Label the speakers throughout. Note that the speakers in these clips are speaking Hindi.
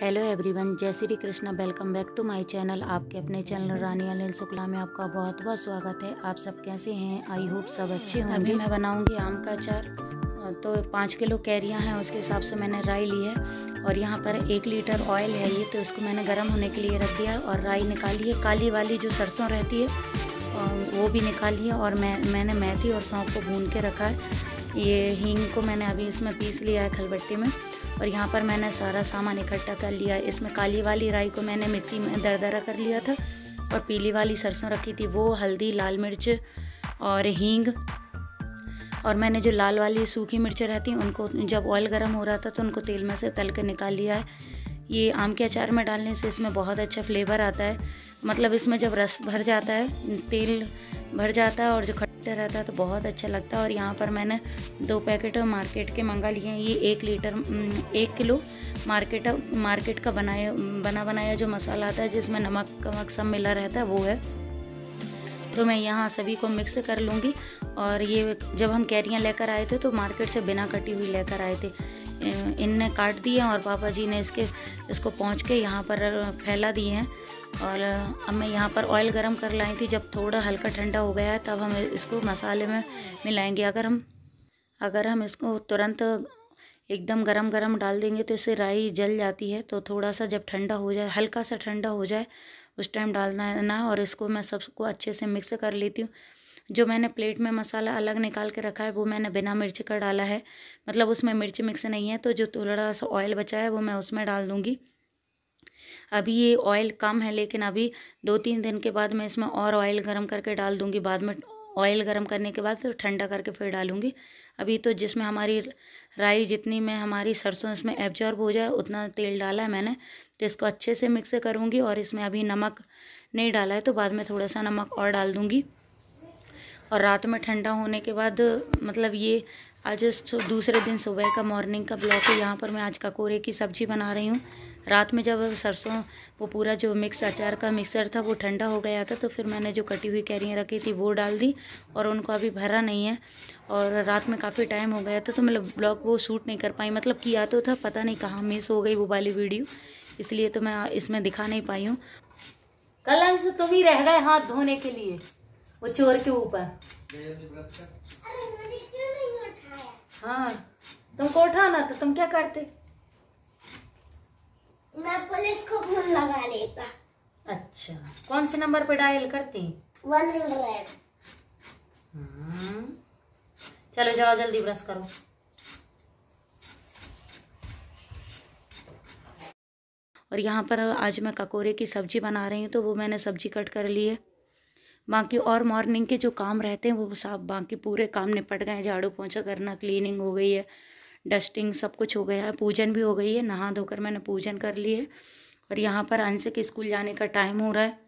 Speaker 1: हेलो एवरीवन जय Shri Krishna welcome back to my channel आपके अपने चैनल रानी अनिल शुक्ला में आपका बहुत बहुत स्वागत है आप सब कैसे हैं आई होप सब अच्छे होंगे अभी मैं बनाऊंगी आम का अचार तो पाँच किलो कैरियाँ हैं उसके हिसाब से मैंने राई ली है और यहाँ पर एक लीटर ऑयल है ये तो इसको मैंने गर्म होने के लिए रख दिया और राई निकाली है काली वाली जो सरसों रहती है वो भी निकाली है और मैं मैंने मेथी और सौंप को भून के रखा है ये हींग को मैंने अभी इसमें पीस लिया है खलबट्टी में और यहाँ पर मैंने सारा सामान इकट्ठा कर लिया इसमें काली वाली राई को मैंने मिक्सी में दरदरा कर लिया था और पीली वाली सरसों रखी थी वो हल्दी लाल मिर्च और हींग और मैंने जो लाल वाली सूखी मिर्च रहती हैं उनको जब ऑयल गर्म हो रहा था तो उनको तेल में से तल कर निकाल लिया है ये आम के अचार में डालने से इसमें बहुत अच्छा फ्लेवर आता है मतलब इसमें जब रस भर जाता है तेल भर जाता है और जो देखते रहता है तो बहुत अच्छा लगता है और यहाँ पर मैंने दो पैकेट मार्केट के मंगा लिए हैं ये एक लीटर हम्म, एक किलो मार्केट मार्केट का बनाया बना बनाया जो मसाला आता है जिसमें नमक कमक सब मिला रहता है वो है तो मैं यहाँ सभी को मिक्स कर लूँगी और ये जब हम कैरियाँ लेकर आए थे तो मार्केट से बिना कटी हुई लेकर आए थे इनने काट दिए और पापा जी ने इसके इसको पहुँच के यहाँ पर फैला दिए हैं और अब मैं यहाँ पर ऑयल गरम कर लाई थी जब थोड़ा हल्का ठंडा हो गया है तब हम इसको मसाले में मिलाएंगे अगर हम अगर हम इसको तुरंत एकदम गरम गरम डाल देंगे तो इससे राई जल जाती है तो थोड़ा सा जब ठंडा हो जाए हल्का सा ठंडा हो जाए उस टाइम डालना है ना और इसको मैं सबको अच्छे से मिक्स कर लेती हूँ जो मैंने प्लेट में मसाला अलग निकाल के रखा है वो मैंने बिना मिर्च का डाला है मतलब उसमें मिर्च मिक्स नहीं है तो जो थोड़ा सा ऑयल बचा है वो मैं उसमें डाल दूँगी अभी ये ऑयल कम है लेकिन अभी दो तीन दिन के बाद मैं इसमें और ऑयल गर्म करके डाल दूँगी बाद में ऑयल गर्म करने के बाद ठंडा करके फिर डालूँगी अभी तो जिसमें हमारी राई जितनी में हमारी सरसों इसमें एब्जॉर्ब हो जाए उतना तेल डाला है मैंने तो इसको अच्छे से मिक्स करूँगी और इसमें अभी नमक नहीं डाला है तो बाद में थोड़ा सा नमक और डाल दूँगी और रात में ठंडा होने के बाद मतलब ये आज दूसरे दिन सुबह का मॉर्निंग का ब्लॉक है यहाँ पर मैं आज ककोरे की सब्ज़ी बना रही हूँ रात में जब सरसों वो पूरा जो मिक्स अचार का मिक्सर था वो ठंडा हो गया था तो फिर मैंने जो कटी हुई कैरियाँ रखी थी वो डाल दी और उनको अभी भरा नहीं है और रात में काफ़ी टाइम हो गया था तो मतलब ब्लॉग वो शूट नहीं कर पाई मतलब किया तो था पता नहीं कहाँ मिस हो गई वो वाली वीडियो इसलिए तो मैं इसमें दिखा नहीं पाई हूँ कलंस तुम तो ही रह गए हाथ धोने के लिए वो चोर के ऊपर हाँ तुमको उठाना तो तुम क्या करते लगा लेता अच्छा कौन से नंबर पे डायल करते हैं वन हंड्रेड हम्म। चलो जाओ जल्दी ब्रश करो और यहाँ पर आज मैं ककोरे की सब्ज़ी बना रही हूँ तो वो मैंने सब्ज़ी कट कर ली है बाकी और मॉर्निंग के जो काम रहते हैं वो सब बाकी पूरे काम निपट गए हैं झाड़ू पोछा करना क्लीनिंग हो गई है डस्टिंग सब कुछ हो गया है पूजन भी हो गई है नहा धोकर मैंने पूजन कर ली है और यहाँ पर अंश के स्कूल जाने का टाइम हो रहा है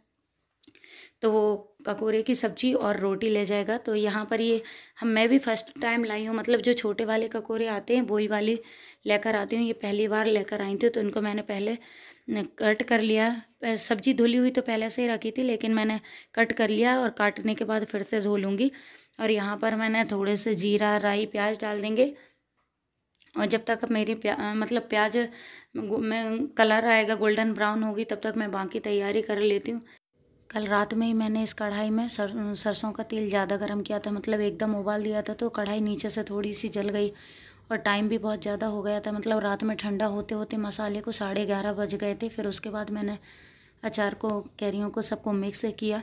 Speaker 1: तो वो ककोरे की सब्जी और रोटी ले जाएगा तो यहाँ पर ये हम मैं भी फर्स्ट टाइम लाई हूँ मतलब जो छोटे वाले ककोरे आते हैं वही वाले लेकर आती हूँ ये पहली बार लेकर आई थी तो इनको मैंने पहले कट कर लिया सब्जी धुली हुई तो पहले से ही रखी थी लेकिन मैंने कट कर लिया और काटने के बाद फिर से धो लूँगी और यहाँ पर मैंने थोड़े से जीरा राई प्याज डाल देंगे और जब तक मेरी प्या मतलब प्याज में कलर आएगा गोल्डन ब्राउन होगी तब तक मैं बाकी तैयारी कर लेती हूँ कल रात में ही मैंने इस कढ़ाई में सर सरसों का तेल ज़्यादा गर्म किया था मतलब एकदम उबाल दिया था तो कढ़ाई नीचे से थोड़ी सी जल गई और टाइम भी बहुत ज़्यादा हो गया था मतलब रात में ठंडा होते होते मसाले को साढ़े ग्यारह बज गए थे फिर उसके बाद मैंने अचार को कैरियों को सबको मिक्स किया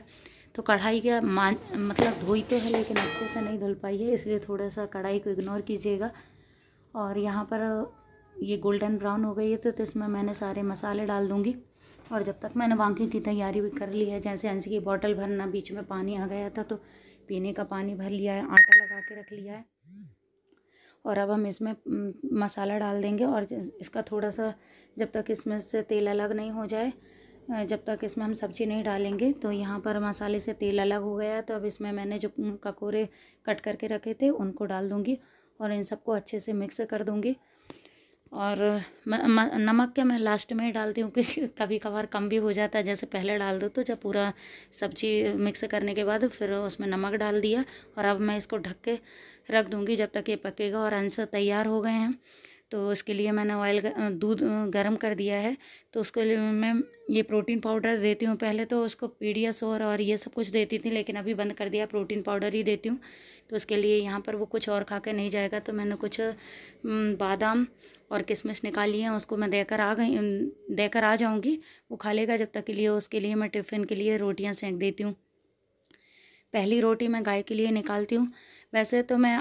Speaker 1: तो कढ़ाई का मान मतलब धोई तो है लेकिन अच्छे से नहीं धुल पाई है इसलिए थोड़ा सा कढ़ाई को इग्नोर कीजिएगा और यहाँ पर ये गोल्डन ब्राउन हो गई है तो, तो इसमें मैंने सारे मसाले डाल दूँगी और जब तक मैंने वाकिंग की तैयारी भी कर ली है जैसे एनसी की बॉटल भरना बीच में पानी आ गया था तो पीने का पानी भर लिया है आटा लगा के रख लिया है और अब हम इसमें मसाला डाल देंगे और इसका थोड़ा सा जब तक इसमें से तेल अलग नहीं हो जाए जब तक इसमें हम सब्ज़ी नहीं डालेंगे तो यहाँ पर मसाले से तेल अलग हो गया तो अब इसमें मैंने जो ककोरे कट करके रखे थे उनको डाल दूँगी और इन सबको अच्छे से मिक्स कर दूँगी और म, म, नमक के मैं लास्ट में ही डालती हूँ क्योंकि कभी कभार कम भी हो जाता है जैसे पहले डाल दो तो जब पूरा सब्जी मिक्स करने के बाद फिर उसमें नमक डाल दिया और अब मैं इसको ढक के रख दूँगी जब तक ये पकेगा और अंश तैयार हो गए हैं तो उसके लिए मैंने ऑयल दूध गर्म कर दिया है तो उसके लिए मैं ये प्रोटीन पाउडर देती हूँ पहले तो उसको पीडियस और ये सब कुछ देती थी लेकिन अभी बंद कर दिया प्रोटीन पाउडर ही देती हूँ तो उसके लिए यहाँ पर वो कुछ और खा के नहीं जाएगा तो मैंने कुछ बादाम और किशमिश निकाली है उसको मैं देकर आ गई देकर आ जाऊँगी वो खा लेगा जब तक के लिए उसके लिए मैं टिफ़िन के लिए रोटियाँ सेंक देती हूँ पहली रोटी मैं गाय के लिए निकालती हूँ वैसे तो मैं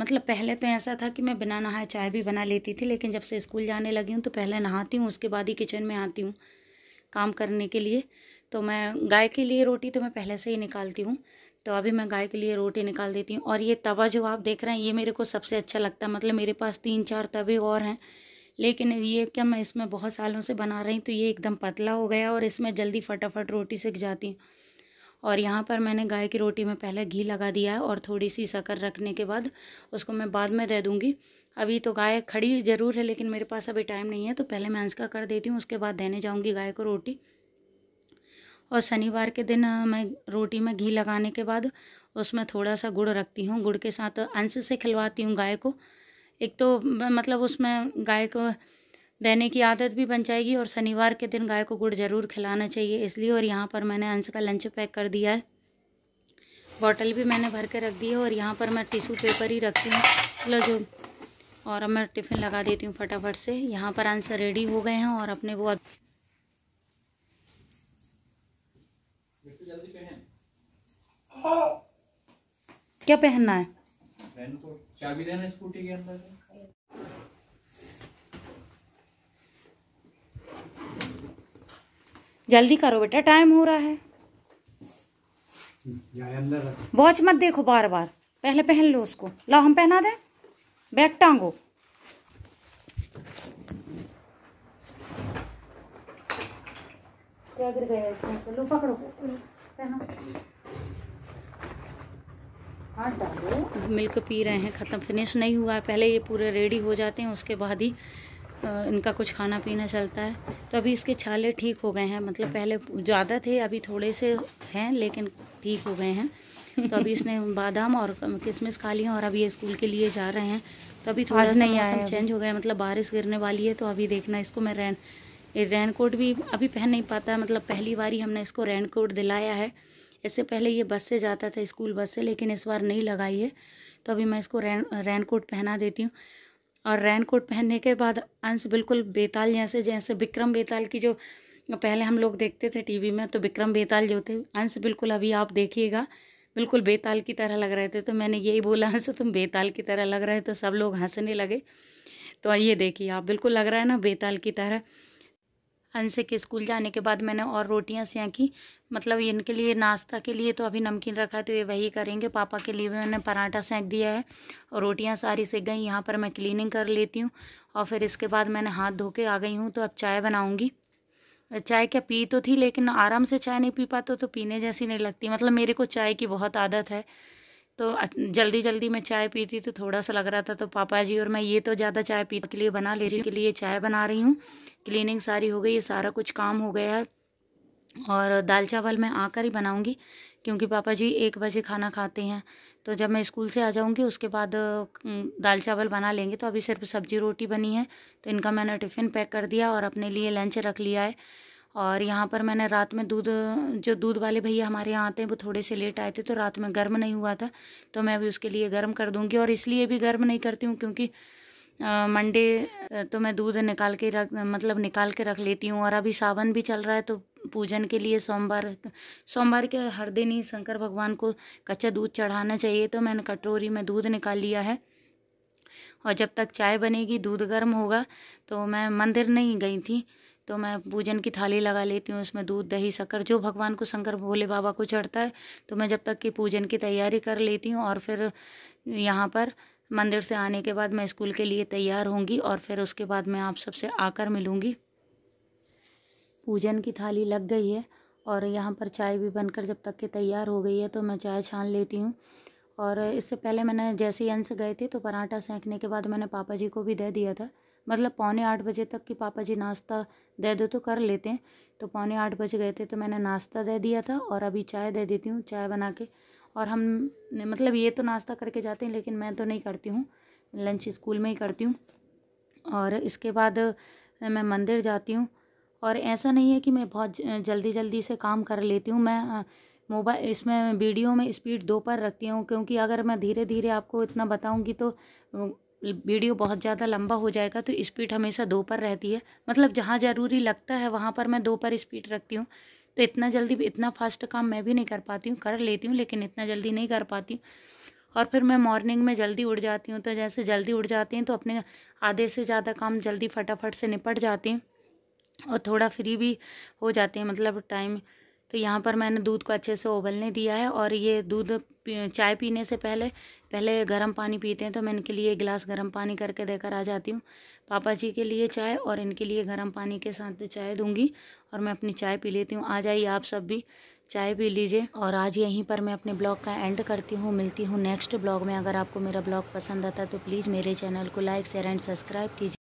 Speaker 1: मतलब पहले तो ऐसा था कि मैं बिना नहाए चाय भी बना लेती थी लेकिन जब से स्कूल जाने लगी हूँ तो पहले नहाती हूँ उसके बाद ही किचन में आती हूँ काम करने के लिए तो मैं गाय के लिए रोटी तो मैं पहले से ही निकालती हूँ तो अभी मैं गाय के लिए रोटी निकाल देती हूँ और ये तवा जो आप देख रहे हैं ये मेरे को सबसे अच्छा लगता है मतलब मेरे पास तीन चार तवे और हैं लेकिन ये क्या मैं इसमें बहुत सालों से बना रही तो ये एकदम पतला हो गया और इसमें जल्दी फटाफट रोटी सिक जाती हूँ और यहाँ पर मैंने गाय की रोटी में पहले घी लगा दिया है और थोड़ी सी शक्कर रखने के बाद उसको मैं बाद में दे दूँगी अभी तो गाय खड़ी ज़रूर है लेकिन मेरे पास अभी टाइम नहीं है तो पहले मैं इसका कर देती हूँ उसके बाद देने जाऊँगी गाय को रोटी और शनिवार के दिन मैं रोटी में घी लगाने के बाद उसमें थोड़ा सा गुड़ रखती हूँ गुड़ के साथ अंश से खिलवाती हूँ गाय को एक तो मतलब उसमें गाय को देने की आदत भी बन जाएगी और शनिवार के दिन गाय को गुड़ ज़रूर खिलाना चाहिए इसलिए और यहाँ पर मैंने अंश का लंच पैक कर दिया है बॉटल भी मैंने भर के रख दी है और यहाँ पर मैं टिशू पेपर ही रखती हूँ लो जो और अब मैं टिफ़िन लगा देती हूँ फटाफट से यहाँ पर आंसर रेडी हो गए हैं और अपने वो पहन। हाँ। क्या पहनना है तो चाबी देना स्कूटी के अंदर जल्दी करो बेटा टाइम हो रहा है वॉच मत देखो बार बार पहले पहन लो उसको लाओ हम पहना दे बैग टांगो पकड़ो मिल्क पी रहे हैं ख़त्म फिनिश नहीं हुआ है पहले ये पूरे रेडी हो जाते हैं उसके बाद ही इनका कुछ खाना पीना चलता है तो अभी इसके छाले ठीक हो गए हैं मतलब पहले ज़्यादा थे अभी थोड़े से हैं लेकिन ठीक हो गए हैं तो अभी इसने बादाम और किशमिश खा लिया और अभी ये स्कूल के लिए जा रहे हैं तो अभी थोड़ा सा मौसम चेंज हो गया मतलब बारिश गिरने वाली है तो अभी देखना इसको मैं रेन रेनकोट कोट भी अभी पहन नहीं पाता मतलब पहली बार ही हमने इसको रेनकोट कोट दिलाया है इससे पहले ये बस से जाता था स्कूल बस से लेकिन इस बार नहीं लगाई है तो अभी मैं इसको रेन रेनकोट कोट पहना देती हूँ और रेन कोट पहनने के बाद अंश बिल्कुल बेताल जैसे जैसे विक्रम बेताल की जो पहले हम लोग देखते थे टीवी में तो विक्रम बेताल जो थे अंश बिल्कुल अभी आप देखिएगा बिल्कुल बेताल की तरह लग रहे थे तो मैंने यही बोला अंश तुम बेताल की तरह लग रहे तो सब लोग हंसने लगे तो ये देखिए आप बिल्कुल लग रहा है ना बेताल की तरह अंश के स्कूल जाने के बाद मैंने और रोटियां सेंकी मतलब इनके लिए नाश्ता के लिए तो अभी नमकीन रखा है तो ये वही करेंगे पापा के लिए भी मैंने पराठा सेंक दिया है और रोटियां सारी सेक गई यहाँ पर मैं क्लीनिंग कर लेती हूँ और फिर इसके बाद मैंने हाथ धो के आ गई हूँ तो अब चाय बनाऊँगी चाय क्या पी तो थी लेकिन आराम से चाय नहीं पी पाते तो पीने जैसी नहीं लगती मतलब मेरे को चाय की बहुत आदत है तो जल्दी जल्दी मैं चाय पीती तो थोड़ा सा लग रहा था तो पापा जी और मैं ये तो ज़्यादा चाय पी के लिए बना ले रही के लिए चाय बना रही हूँ क्लीनिंग सारी हो गई ये सारा कुछ काम हो गया है और दाल चावल मैं आकर ही बनाऊँगी क्योंकि पापा जी एक बजे खाना खाते हैं तो जब मैं स्कूल से आ जाऊँगी उसके बाद दाल चावल बना लेंगे तो अभी सिर्फ सब्जी रोटी बनी है तो इनका मैंने टिफ़िन पैक कर दिया और अपने लिए लंच रख लिया है और यहाँ पर मैंने रात में दूध जो दूध वाले भैया हमारे यहाँ आते हैं वो थोड़े से लेट आए थे तो रात में गर्म नहीं हुआ था तो मैं अभी उसके लिए गर्म कर दूँगी और इसलिए भी गर्म नहीं करती हूँ क्योंकि मंडे तो मैं दूध निकाल के रख मतलब निकाल के रख लेती हूँ और अभी सावन भी चल रहा है तो पूजन के लिए सोमवार सोमवार के हर दिन ही शंकर भगवान को कच्चा दूध चढ़ाना चाहिए तो मैंने कटोरी में दूध निकाल लिया है और जब तक चाय बनेगी दूध गर्म होगा तो मैं मंदिर नहीं गई थी तो मैं पूजन की थाली लगा लेती हूँ उसमें दूध दही शक्कर जो भगवान को शंकर भोले बाबा को चढ़ता है तो मैं जब तक कि पूजन की तैयारी कर लेती हूँ और फिर यहाँ पर मंदिर से आने के बाद मैं स्कूल के लिए तैयार होंगी और फिर उसके बाद मैं आप सबसे आकर मिलूँगी पूजन की थाली लग गई है और यहाँ पर चाय भी बनकर जब तक के तैयार हो गई है तो मैं चाय छान लेती हूँ और इससे पहले मैंने जैसे अंश गए थे तो पराठा सेंकने के बाद मैंने पापा जी को भी दे दिया था मतलब पौने आठ बजे तक कि पापा जी नाश्ता दे दो तो कर लेते हैं तो पौने आठ बज गए थे तो मैंने नाश्ता दे दिया था और अभी चाय दे देती हूँ चाय बना के और हम मतलब ये तो नाश्ता करके जाते हैं लेकिन मैं तो नहीं करती हूँ लंच स्कूल में ही करती हूँ और इसके बाद मैं मंदिर जाती हूँ और ऐसा नहीं है कि मैं बहुत जल्दी जल्दी से काम कर लेती हूँ मैं मोबाइल इसमें वीडियो में स्पीड दो पर रखती हूँ क्योंकि अगर मैं धीरे धीरे आपको इतना बताऊँगी तो वीडियो बहुत ज़्यादा लंबा हो जाएगा तो स्पीड हमेशा दो पर रहती है मतलब जहाँ ज़रूरी लगता है वहाँ पर मैं दो पर स्पीड रखती हूँ तो इतना जल्दी इतना फास्ट काम मैं भी नहीं कर पाती हूँ कर लेती हूँ लेकिन इतना जल्दी नहीं कर पाती हूँ और फिर मैं मॉर्निंग में जल्दी उड़ जाती हूँ तो जैसे जल्दी उड़ जाती हैं तो अपने आधे से ज़्यादा काम जल्दी फटाफट से निपट जाती हैं और थोड़ा फ्री भी हो जाते हैं मतलब टाइम तो यहाँ पर मैंने दूध को अच्छे से उबलने दिया है और ये दूध चाय पीने से पहले पहले गर्म पानी पीते हैं तो मैं इनके लिए गिलास गर्म पानी करके देकर आ जाती हूँ पापा जी के लिए चाय और इनके लिए गर्म पानी के साथ चाय दूंगी और मैं अपनी चाय पी लेती हूँ आ जाइए आप सब भी चाय पी लीजिए और आज यहीं पर मैं अपने ब्लॉग का एंड करती हूँ मिलती हूँ नेक्स्ट ब्लॉग में अगर आपको मेरा ब्लॉग पसंद आता है तो प्लीज़ मेरे चैनल को लाइक शेयर एंड सब्सक्राइब कीजिए